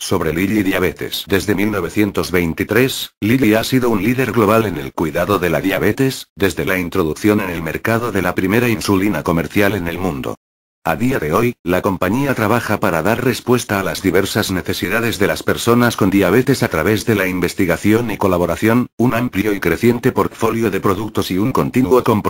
Sobre Lilly Diabetes. Desde 1923, Lilly ha sido un líder global en el cuidado de la diabetes, desde la introducción en el mercado de la primera insulina comercial en el mundo. A día de hoy, la compañía trabaja para dar respuesta a las diversas necesidades de las personas con diabetes a través de la investigación y colaboración, un amplio y creciente portfolio de productos y un continuo compromiso